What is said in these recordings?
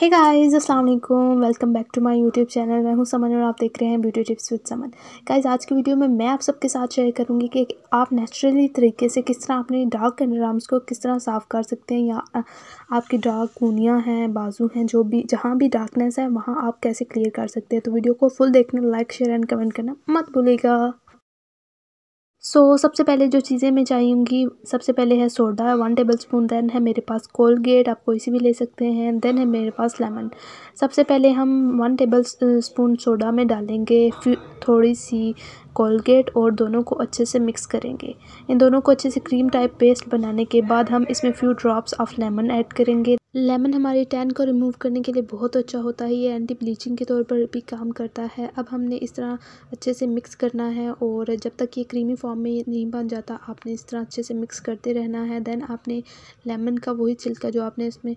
है गाइस अस्सलाम वालेकुम welcome back to my YouTube channel मैं हूं समन और आप देख रहे हैं beauty tips with Saman guys आज की वीडियो में मैं आप सबके साथ शेयर करूंगी कि आप नेचुरली तरीके से किस तरह अपने डार्क अंडरआर्म्स को किस तरह साफ़ कर सकते हैं या आपकी डार्क कूनियाँ हैं बाजू हैं जो भी जहाँ भी डार्कनेस है वहाँ आप कैसे क्लियर कर सकते हैं तो वीडियो को फुल देखना लाइक शेयर एंड कमेंट करना मत भूलेगा सो so, सबसे पहले जो चीज़ें मैं चाहूँगी सबसे पहले है soda one tablespoon then है मेरे पास कोलगेट आप कोई सी भी ले सकते हैं देन है मेरे पास लेमन सबसे पहले हम वन टेबल स्पून सोडा में डालेंगे थोड़ी सी कोलगेट और दोनों को अच्छे से मिक्स करेंगे इन दोनों को अच्छे से क्रीम टाइप पेस्ट बनाने के बाद हम इसमें few drops of lemon add करेंगे लेमन हमारे टैन को रिमूव करने के लिए बहुत अच्छा होता है ये एंटी ब्लीचिंग के तौर पर भी काम करता है अब हमने इस तरह अच्छे से मिक्स करना है और जब तक ये क्रीमी फॉर्म में नहीं बन जाता आपने इस तरह अच्छे से मिक्स करते रहना है देन आपने लेमन का वही छिलका जो आपने इसमें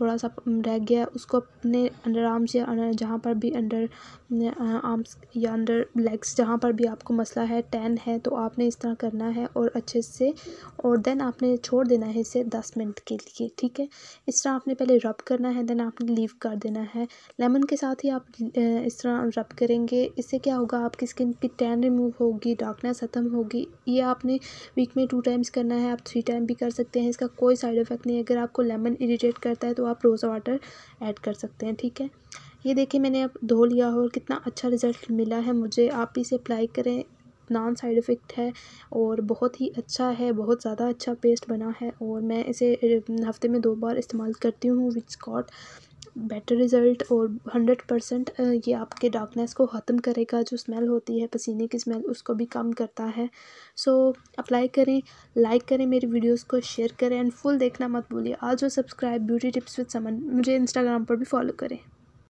थोड़ा सा रह गया उसको अपने अंडर आर्म्स या जहाँ पर भी अंडर आर्म्स या अंडर लेग्स जहाँ पर भी आपको मसला है टैन है तो आपने इस तरह करना है और अच्छे से और देन आपने छोड़ देना है इसे दस मिनट के लिए ठीक है इस तरह आपने पहले रब करना है देन आपने लीव कर देना है लेमन के साथ ही आप इस तरह रब करेंगे इससे क्या होगा आपकी स्किन की टैन रिमूव होगी डार्कनेस ख़त्म होगी ये आपने वीक में टू टाइम्स करना है आप थ्री टाइम भी कर सकते हैं इसका कोई साइड इफ़ेक्ट नहीं अगर आपको लेमन इरीटेट करता है तो आप रोज़ वाटर ऐड कर सकते हैं ठीक है ये देखिए मैंने अब धो लिया हो और कितना अच्छा रिज़ल्ट मिला है मुझे आप इसे अप्लाई करें नॉन साइड इफ़ेक्ट है और बहुत ही अच्छा है बहुत ज़्यादा अच्छा पेस्ट बना है और मैं इसे हफ़्ते में दो बार इस्तेमाल करती हूँ विच कॉट बेटर रिज़ल्ट और हंड्रेड परसेंट ये आपके डार्कनेस को ख़त्म करेगा जो स्मेल होती है पसीने की स्मेल उसको भी कम करता है सो so, अप्लाई करें लाइक करें मेरी वीडियोस को शेयर करें एंड फुल देखना मत भूलिए आज और subscribe beauty tips with Saman मुझे इंस्टाग्राम पर भी फॉलो करें